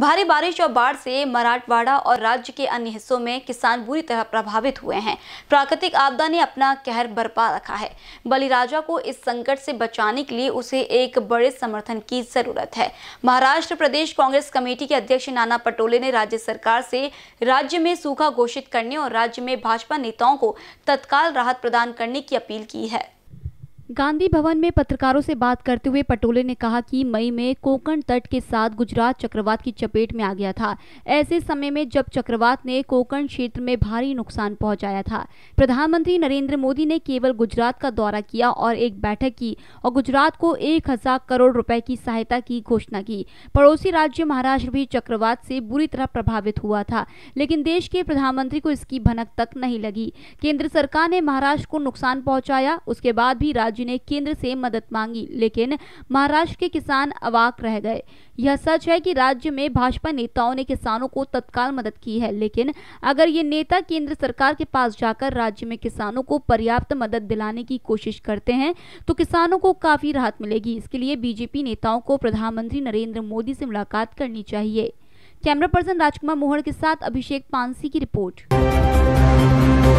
भारी बारिश और बाढ़ से मराठवाड़ा और राज्य के अन्य हिस्सों में किसान बुरी तरह प्रभावित हुए हैं प्राकृतिक आपदा ने अपना कहर बरपा रखा है बलिराजा को इस संकट से बचाने के लिए उसे एक बड़े समर्थन की जरूरत है महाराष्ट्र प्रदेश कांग्रेस कमेटी के अध्यक्ष नाना पटोले ने राज्य सरकार से राज्य में सूखा घोषित करने और राज्य में भाजपा नेताओं को तत्काल राहत प्रदान करने की अपील की है गांधी भवन में पत्रकारों से बात करते हुए पटोले ने कहा कि मई में कोकण तट के साथ गुजरात चक्रवात की चपेट में आ गया था ऐसे समय में जब चक्रवात ने कोकण क्षेत्र में भारी नुकसान पहुंचाया था प्रधानमंत्री नरेंद्र मोदी ने केवल गुजरात का दौरा किया और एक बैठक की और गुजरात को एक हजार करोड़ रुपए की सहायता की घोषणा की पड़ोसी राज्य महाराष्ट्र भी चक्रवात से बुरी तरह प्रभावित हुआ था लेकिन देश के प्रधानमंत्री को इसकी भनक तक नहीं लगी केंद्र सरकार ने महाराष्ट्र को नुकसान पहुंचाया उसके बाद भी राज्य राज्य ने केंद्र से मदद मांगी लेकिन महाराष्ट्र के किसान अवाक रह गए यह सच है कि राज्य में भाजपा नेताओं ने किसानों को तत्काल मदद की है लेकिन अगर ये नेता केंद्र सरकार के पास जाकर राज्य में किसानों को पर्याप्त मदद दिलाने की कोशिश करते हैं तो किसानों को काफी राहत मिलेगी इसके लिए बीजेपी नेताओं को प्रधानमंत्री नरेंद्र मोदी से मुलाकात करनी चाहिए कैमरा पर्सन राजकुमार मोहन के साथ अभिषेक पानसी की रिपोर्ट